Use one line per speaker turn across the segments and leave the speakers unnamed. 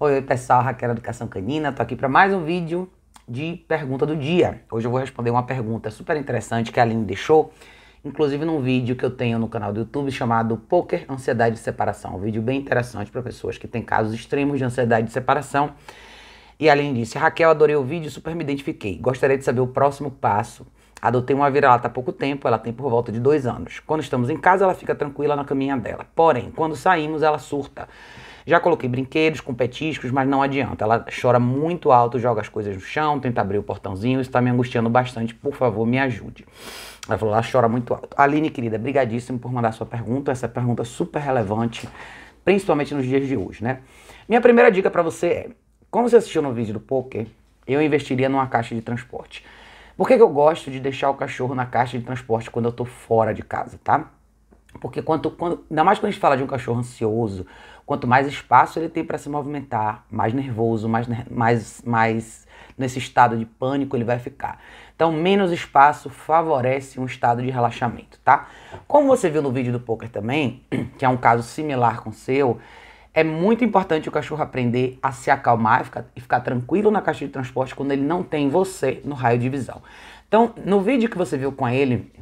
Oi, pessoal, Raquel Educação Canina, tô aqui para mais um vídeo de pergunta do dia. Hoje eu vou responder uma pergunta super interessante que a Aline deixou, inclusive num vídeo que eu tenho no canal do YouTube chamado Poker, Ansiedade de Separação. Um vídeo bem interessante para pessoas que têm casos extremos de ansiedade de separação. E a Aline disse: Raquel, adorei o vídeo, super me identifiquei. Gostaria de saber o próximo passo. Adotei uma vira-lata há pouco tempo, ela tem por volta de dois anos. Quando estamos em casa, ela fica tranquila na caminha dela. Porém, quando saímos, ela surta. Já coloquei brinquedos com petiscos, mas não adianta. Ela chora muito alto, joga as coisas no chão, tenta abrir o portãozinho, está me angustiando bastante. Por favor, me ajude. Ela falou, ela chora muito alto. Aline, querida, brigadíssimo por mandar sua pergunta. Essa pergunta é super relevante, principalmente nos dias de hoje, né? Minha primeira dica para você é, como você assistiu no vídeo do poker, eu investiria numa caixa de transporte. Por que, que eu gosto de deixar o cachorro na caixa de transporte quando eu tô fora de casa, tá? Porque quanto, quando, ainda mais quando a gente fala de um cachorro ansioso, quanto mais espaço ele tem para se movimentar, mais nervoso, mais, mais, mais nesse estado de pânico ele vai ficar. Então, menos espaço favorece um estado de relaxamento, tá? Como você viu no vídeo do poker também, que é um caso similar com o seu, é muito importante o cachorro aprender a se acalmar e ficar, e ficar tranquilo na caixa de transporte quando ele não tem você no raio de visão. Então, no vídeo que você viu com ele,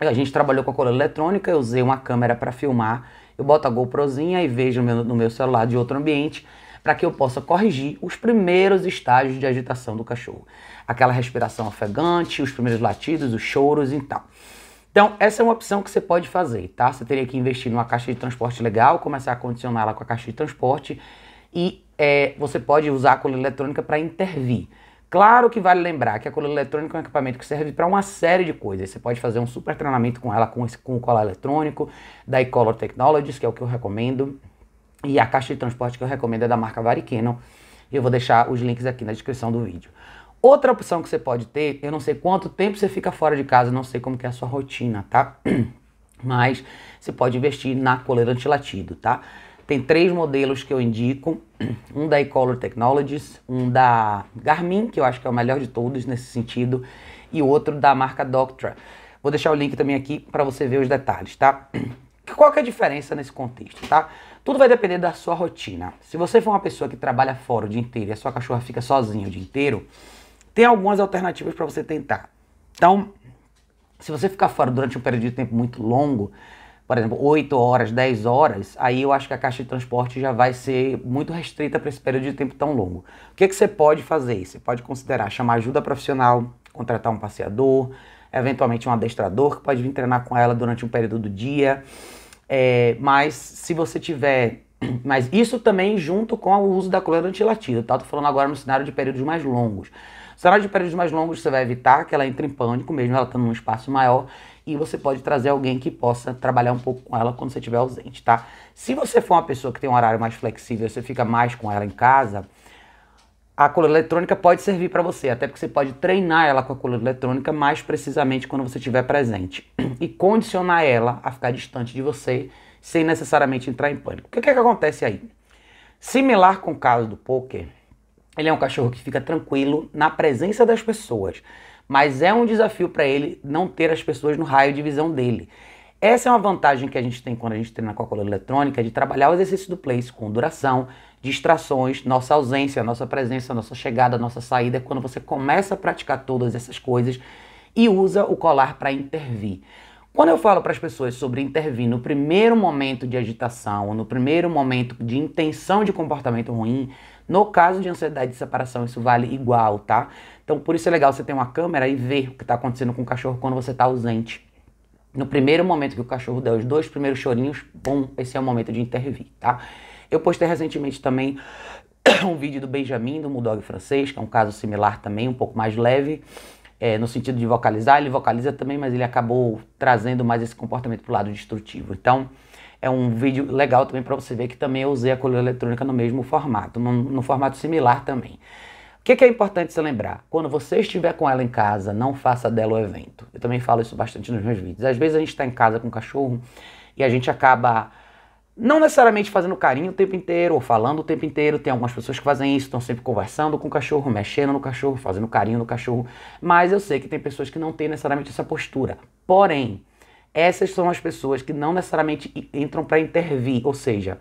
a gente trabalhou com a cola eletrônica, eu usei uma câmera para filmar, eu boto a GoProzinha e vejo no meu celular de outro ambiente para que eu possa corrigir os primeiros estágios de agitação do cachorro. Aquela respiração ofegante, os primeiros latidos, os choros e tal. Então, essa é uma opção que você pode fazer, tá? Você teria que investir numa caixa de transporte legal, começar a condicioná-la com a caixa de transporte e é, você pode usar a cola eletrônica para intervir. Claro que vale lembrar que a cola eletrônica é um equipamento que serve para uma série de coisas. Você pode fazer um super treinamento com ela com, esse, com o colar eletrônico, da Ecolor Technologies, que é o que eu recomendo. E a caixa de transporte que eu recomendo é da marca Varikeno. Eu vou deixar os links aqui na descrição do vídeo. Outra opção que você pode ter, eu não sei quanto tempo você fica fora de casa, não sei como que é a sua rotina, tá? Mas você pode investir na coleira antilatido, tá? Tem três modelos que eu indico, um da Ecolor Technologies, um da Garmin, que eu acho que é o melhor de todos nesse sentido, e outro da marca Doctra. Vou deixar o link também aqui para você ver os detalhes, tá? Qual que é a diferença nesse contexto, tá? Tudo vai depender da sua rotina. Se você for uma pessoa que trabalha fora o dia inteiro e a sua cachorra fica sozinha o dia inteiro, tem algumas alternativas para você tentar. Então, se você ficar fora durante um período de tempo muito longo, por exemplo, 8 horas, 10 horas, aí eu acho que a caixa de transporte já vai ser muito restrita para esse período de tempo tão longo. O que, que você pode fazer? Você pode considerar chamar ajuda profissional, contratar um passeador, eventualmente um adestrador que pode vir treinar com ela durante um período do dia. É, mas se você tiver. Mas isso também junto com o uso da coleira antilatida, tá? Tô falando agora no cenário de períodos mais longos. No cenário de períodos mais longos, você vai evitar que ela entre em pânico, mesmo ela estando num espaço maior, e você pode trazer alguém que possa trabalhar um pouco com ela quando você estiver ausente, tá? Se você for uma pessoa que tem um horário mais flexível, você fica mais com ela em casa, a coleira eletrônica pode servir para você, até porque você pode treinar ela com a coleira eletrônica mais precisamente quando você estiver presente e condicionar ela a ficar distante de você sem necessariamente entrar em pânico. O que, que, é que acontece aí? Similar com o caso do poker, ele é um cachorro que fica tranquilo na presença das pessoas mas é um desafio para ele não ter as pessoas no raio de visão dele. Essa é uma vantagem que a gente tem quando a gente treina com a coluna eletrônica, de trabalhar o exercício do place com duração, distrações, nossa ausência, nossa presença, nossa chegada, nossa saída, é quando você começa a praticar todas essas coisas e usa o colar para intervir. Quando eu falo para as pessoas sobre intervir no primeiro momento de agitação, no primeiro momento de intenção de comportamento ruim, no caso de ansiedade de separação, isso vale igual, tá? Então, por isso é legal você ter uma câmera e ver o que está acontecendo com o cachorro quando você está ausente. No primeiro momento que o cachorro der os dois primeiros chorinhos, bom, esse é o momento de intervir, tá? Eu postei recentemente também um vídeo do Benjamin, do Muldog francês, que é um caso similar também, um pouco mais leve, é, no sentido de vocalizar. Ele vocaliza também, mas ele acabou trazendo mais esse comportamento para o lado destrutivo. Então, é um vídeo legal também para você ver que também eu usei a coleira eletrônica no mesmo formato, no formato similar também que, que é importante se lembrar? Quando você estiver com ela em casa, não faça dela o evento. Eu também falo isso bastante nos meus vídeos. Às vezes a gente está em casa com o cachorro e a gente acaba não necessariamente fazendo carinho o tempo inteiro ou falando o tempo inteiro. Tem algumas pessoas que fazem isso, estão sempre conversando com o cachorro, mexendo no cachorro, fazendo carinho no cachorro. Mas eu sei que tem pessoas que não têm necessariamente essa postura. Porém, essas são as pessoas que não necessariamente entram para intervir, ou seja,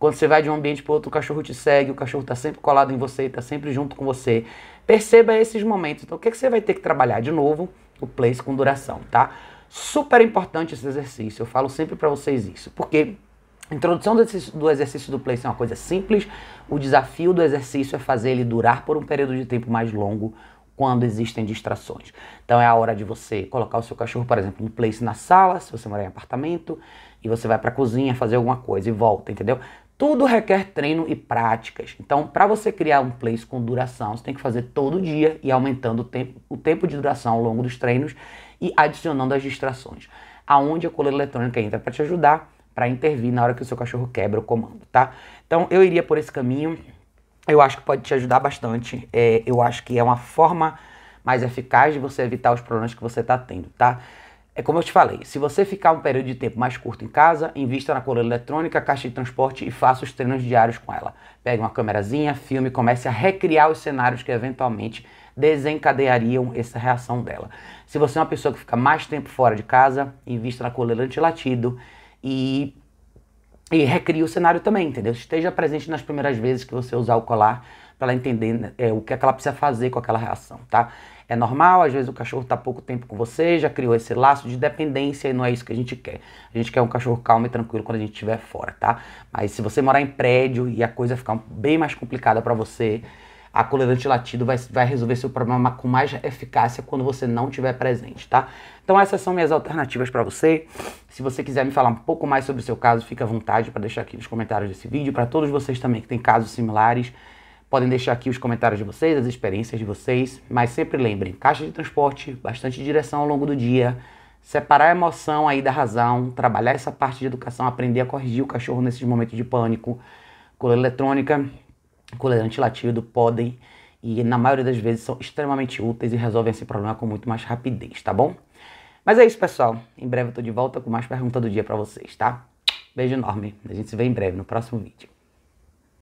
quando você vai de um ambiente para outro, o cachorro te segue, o cachorro está sempre colado em você, está sempre junto com você. Perceba esses momentos. Então, o que, é que você vai ter que trabalhar de novo? O place com duração, tá? Super importante esse exercício. Eu falo sempre para vocês isso, porque a introdução do exercício, do exercício do place é uma coisa simples. O desafio do exercício é fazer ele durar por um período de tempo mais longo, quando existem distrações. Então é a hora de você colocar o seu cachorro, por exemplo, no place na sala, se você mora em apartamento, e você vai para a cozinha fazer alguma coisa e volta, entendeu? Tudo requer treino e práticas. Então, para você criar um place com duração, você tem que fazer todo dia e aumentando o tempo, o tempo de duração ao longo dos treinos e adicionando as distrações. Aonde a coleira eletrônica entra para te ajudar, para intervir na hora que o seu cachorro quebra o comando, tá? Então, eu iria por esse caminho. Eu acho que pode te ajudar bastante. É, eu acho que é uma forma mais eficaz de você evitar os problemas que você está tendo, tá? É como eu te falei, se você ficar um período de tempo mais curto em casa, invista na coleira eletrônica, caixa de transporte e faça os treinos diários com ela. Pegue uma câmerazinha, filme e comece a recriar os cenários que eventualmente desencadeariam essa reação dela. Se você é uma pessoa que fica mais tempo fora de casa, invista na coleira antilatido e e recrie o cenário também, entendeu? Esteja presente nas primeiras vezes que você usar o colar para ela entender né, é, o que, é que ela precisa fazer com aquela reação, tá? É normal, às vezes o cachorro está pouco tempo com você, já criou esse laço de dependência e não é isso que a gente quer. A gente quer um cachorro calmo e tranquilo quando a gente estiver fora, tá? Mas se você morar em prédio e a coisa ficar bem mais complicada para você, a colorante latido vai, vai resolver seu problema com mais eficácia quando você não estiver presente, tá? Então essas são minhas alternativas para você. Se você quiser me falar um pouco mais sobre o seu caso, fica à vontade para deixar aqui nos comentários desse vídeo. Para todos vocês também que têm casos similares, Podem deixar aqui os comentários de vocês, as experiências de vocês, mas sempre lembrem, caixa de transporte, bastante direção ao longo do dia, separar a emoção aí da razão, trabalhar essa parte de educação, aprender a corrigir o cachorro nesses momentos de pânico, coleira eletrônica, coleira antilatido podem e na maioria das vezes são extremamente úteis e resolvem esse problema com muito mais rapidez, tá bom? Mas é isso, pessoal. Em breve eu tô de volta com mais pergunta do dia para vocês, tá? Beijo enorme. A gente se vê em breve no próximo vídeo.